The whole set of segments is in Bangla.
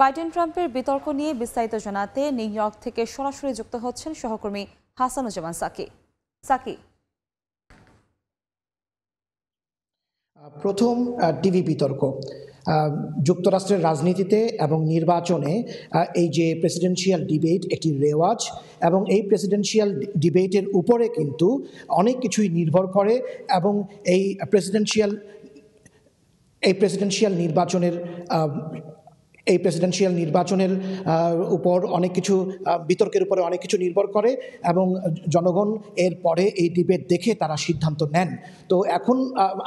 বাইডেন ট্রাম্পের বিতর্ক নিয়ে বিস্তারিত জানাতে নিউ ইয়র্ক থেকে সরাসরি যুক্ত হচ্ছেন সহকর্মী হাসানুজ্জামান সাকি সাকি প্রথম টিভি বিতর্ক যুক্তরাষ্ট্রের রাজনীতিতে এবং নির্বাচনে এই যে প্রেসিডেন্সিয়াল ডিবেট একটি রেওয়াজ এবং এই প্রেসিডেন্সিয়াল ডিবেটের উপরে কিন্তু অনেক কিছুই নির্ভর করে এবং এই প্রেসিডেন্সিয়াল এই প্রেসিডেন্সিয়াল নির্বাচনের এই প্রেসিডেন্সিয়াল নির্বাচনের উপর অনেক কিছু বিতর্কের উপরে অনেক কিছু নির্ভর করে এবং জনগণ এর পরে এই ডিবেট দেখে তারা সিদ্ধান্ত নেন তো এখন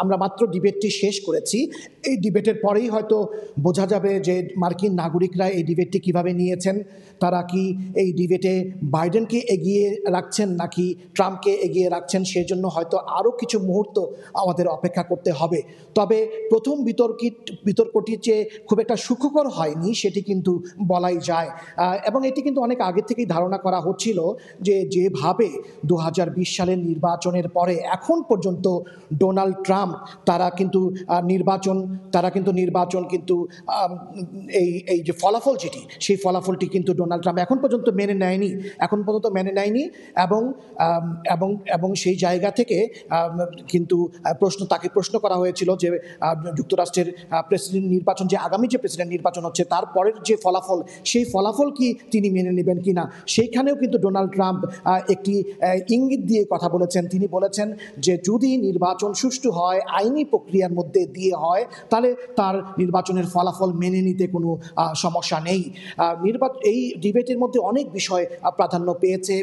আমরা মাত্র ডিবেটটি শেষ করেছি এই ডিবেটের পরেই হয়তো বোঝা যাবে যে মার্কিন নাগরিকরা এই ডিবেটটি কিভাবে নিয়েছেন তারা কি এই ডিবেটে বাইডেনকে এগিয়ে রাখছেন নাকি ট্রাম্পকে এগিয়ে রাখছেন সেই জন্য হয়তো আরও কিছু মুহূর্ত আমাদের অপেক্ষা করতে হবে তবে প্রথম বিতর্কিত বিতর্কটি যে খুব একটা সুখকর হয় হয়নি সেটি কিন্তু বলাই যায় এবং এটি কিন্তু অনেক আগে থেকেই ধারণা করা হচ্ছিল যে যেভাবে দু সালের নির্বাচনের পরে এখন পর্যন্ত ডোনাল্ড ট্রাম্প তারা কিন্তু নির্বাচন তারা কিন্তু নির্বাচন কিন্তু এই এই যে ফলাফল যেটি সেই ফলাফলটি কিন্তু ডোনাল্ড ট্রাম্প এখন পর্যন্ত মেনে নেয়নি এখন পর্যন্ত মেনে নেয়নি এবং এবং এবং সেই জায়গা থেকে কিন্তু প্রশ্ন তাকে প্রশ্ন করা হয়েছিল যে যুক্তরাষ্ট্রের প্রেসিডেন্ট নির্বাচন যে আগামী যে প্রেসিডেন্ট নির্বাচন হচ্ছে হচ্ছে তারপরের যে ফলাফল সেই ফলাফল কি তিনি মেনে নেবেন কি না সেইখানেও কিন্তু ডোনাল্ড ট্রাম্প একটি ইঙ্গিত দিয়ে কথা বলেছেন তিনি বলেছেন যে যদি নির্বাচন সুষ্ঠু হয় আইনি প্রক্রিয়ার মধ্যে দিয়ে হয় তাহলে তার নির্বাচনের ফলাফল মেনে নিতে কোনো সমস্যা নেই নির্বাচন এই ডিবেটের মধ্যে অনেক বিষয় প্রাধান্য পেয়েছে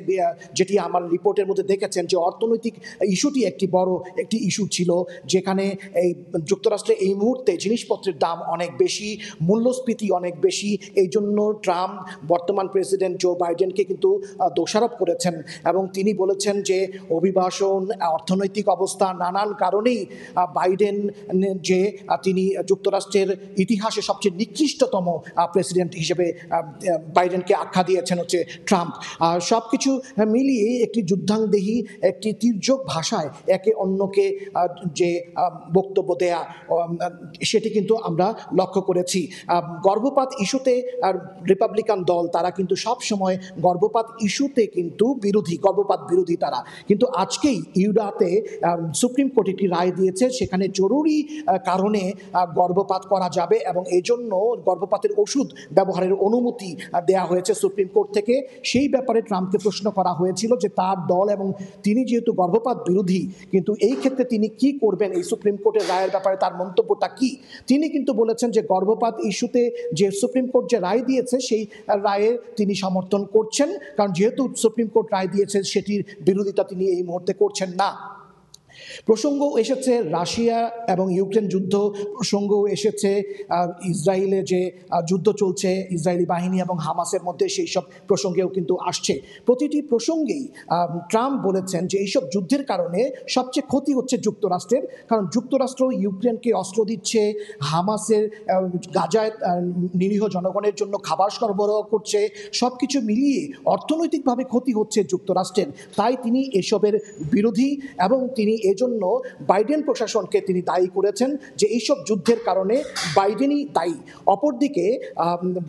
যেটি আমার রিপোর্টের মধ্যে দেখেছেন যে অর্থনৈতিক ইস্যুটি একটি বড় একটি ইস্যু ছিল যেখানে এই যুক্তরাষ্ট্রে এই মুহূর্তে জিনিসপত্রের দাম অনেক বেশি মূল্যস্ফীতি ঝুঁকি অনেক বেশি এই জন্য ট্রাম্প বর্তমান প্রেসিডেন্ট জো বাইডেনকে কিন্তু দোষারোপ করেছেন এবং তিনি বলেছেন যে অভিবাসন অর্থনৈতিক অবস্থা নানান কারণেই বাইডেন যে তিনি যুক্তরাষ্ট্রের ইতিহাসে সবচেয়ে নিকৃষ্টতম প্রেসিডেন্ট হিসেবে বাইডেনকে আখ্যা দিয়েছেন হচ্ছে ট্রাম্প সব কিছু মিলিয়ে একটি যুদ্ধাংদেহী একটি তির্যক ভাষায় একে অন্যকে যে বক্তব্য দেয়া সেটি কিন্তু আমরা লক্ষ্য করেছি গর্ভপাত ইস্যুতে আর রিপাবলিকান দল তারা কিন্তু সব সময় গর্ভপাত ইস্যুতে কিন্তু বিরোধী গর্ভপাত বিরোধী তারা কিন্তু আজকেই ইউডাতে সুপ্রিম কোর্ট একটি রায় দিয়েছে সেখানে জরুরি কারণে গর্ভপাত করা যাবে এবং এই জন্য গর্ভপাতের ওষুধ ব্যবহারের অনুমতি দেয়া হয়েছে সুপ্রিম কোর্ট থেকে সেই ব্যাপারে ট্রাম্পকে প্রশ্ন করা হয়েছিল যে তার দল এবং তিনি যেহেতু গর্ভপাত বিরোধী কিন্তু এই ক্ষেত্রে তিনি কি করবেন এই সুপ্রিম কোর্টের রায়ের ব্যাপারে তার মন্তব্যটা কি তিনি কিন্তু বলেছেন যে গর্ভপাত ইস্যুতে যে সুপ্রিম কোর্ট যে রায় দিয়েছে সেই রায়ে তিনি সমর্থন করছেন কারণ যেহেতু সুপ্রিম কোর্ট রায় দিয়েছে সেটির বিরোধিতা তিনি এই মুহূর্তে করছেন না প্রসঙ্গ এসেছে রাশিয়া এবং ইউক্রেন যুদ্ধ প্রসঙ্গ এসেছে ইসরায়েলে যে যুদ্ধ চলছে ইসরায়েলি বাহিনী এবং হামাসের মধ্যে সেই সব প্রসঙ্গেও কিন্তু আসছে প্রতিটি প্রসঙ্গেই ট্রাম্প বলেছেন যে এইসব যুদ্ধের কারণে সবচেয়ে ক্ষতি হচ্ছে যুক্তরাষ্ট্রের কারণ যুক্তরাষ্ট্র ইউক্রেনকে অস্ত্র দিচ্ছে হামাসের গাজায় নিরীহ জনগণের জন্য খাবার সরবরাহ করছে সব কিছু মিলিয়ে অর্থনৈতিকভাবে ক্ষতি হচ্ছে যুক্তরাষ্ট্রের তাই তিনি এসবের বিরোধী এবং তিনি এজন্য বাইডেন প্রশাসনকে তিনি দায়ী করেছেন যে এইসব যুদ্ধের কারণে বাইডেনই দায়ী অপরদিকে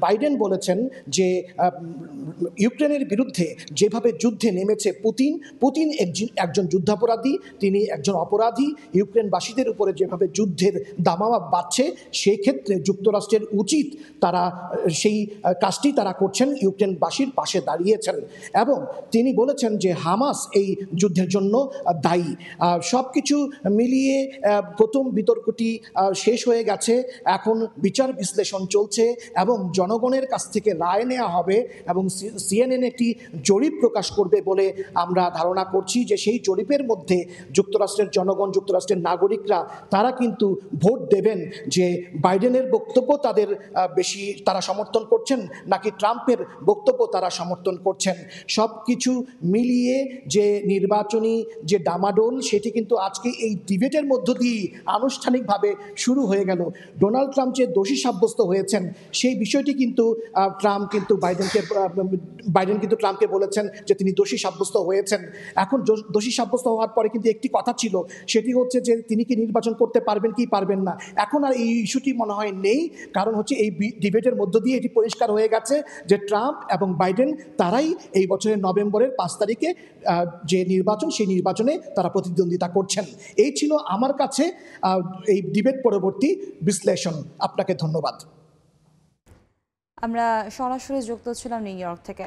বাইডেন বলেছেন যে ইউক্রেনের বিরুদ্ধে যেভাবে যুদ্ধে নেমেছে পুতিন পুতিন একজন যুদ্ধাপরাধী তিনি একজন অপরাধী ইউক্রেনবাসীদের উপরে যেভাবে যুদ্ধের দামামা বাড়ছে সেই ক্ষেত্রে যুক্তরাষ্ট্রের উচিত তারা সেই কাজটি তারা করছেন ইউক্রেনবাসীর পাশে দাঁড়িয়েছেন এবং তিনি বলেছেন যে হামাস এই যুদ্ধের জন্য দায়ী সব কিছু মিলিয়ে প্রথম বিতর্কটি শেষ হয়ে গেছে এখন বিচার বিশ্লেষণ চলছে এবং জনগণের কাছ থেকে রায় নেওয়া হবে এবং সিএনএন একটি জরিপ প্রকাশ করবে বলে আমরা ধারণা করছি যে সেই জরিপের মধ্যে যুক্তরাষ্ট্রের জনগণ যুক্তরাষ্ট্রের নাগরিকরা তারা কিন্তু ভোট দেবেন যে বাইডেনের বক্তব্য তাদের বেশি তারা সমর্থন করছেন নাকি ট্রাম্পের বক্তব্য তারা সমর্থন করছেন সব কিছু মিলিয়ে যে নির্বাচনী যে ডামাডোল সেটিকে কিন্তু আজকে এই ডিবেটের মধ্য দিয়েই আনুষ্ঠানিকভাবে শুরু হয়ে গেল ডোনাল্ড ট্রাম্প যে দোষী সাব্যস্ত হয়েছেন সেই বিষয়টি কিন্তু ট্রাম্প কিন্তু বাইডেনকে বাইডেন কিন্তু ট্রাম্পকে বলেছেন যে তিনি দোষী সাব্যস্ত হয়েছেন এখন দোষী সাব্যস্ত হওয়ার পরে কিন্তু একটি কথা ছিল সেটি হচ্ছে যে তিনি কি নির্বাচন করতে পারবেন কি পারবেন না এখন আর এই ইস্যুটি মনে হয় নেই কারণ হচ্ছে এই ডিবেটের মধ্য দিয়ে এটি পরিষ্কার হয়ে গেছে যে ট্রাম্প এবং বাইডেন তারাই এই বছরের নভেম্বরের পাঁচ তারিখে যে নির্বাচন সেই নির্বাচনে তারা প্রতিদ্বন্দ্বিতা চিন্তা করছেন এই ছিল আমার কাছে এই ডিবেট পরবর্তী বিশ্লেষণ আপনাকে ধন্যবাদ আমরা সরাসরি যুক্ত ছিলাম নিউ ইয়র্ক থেকে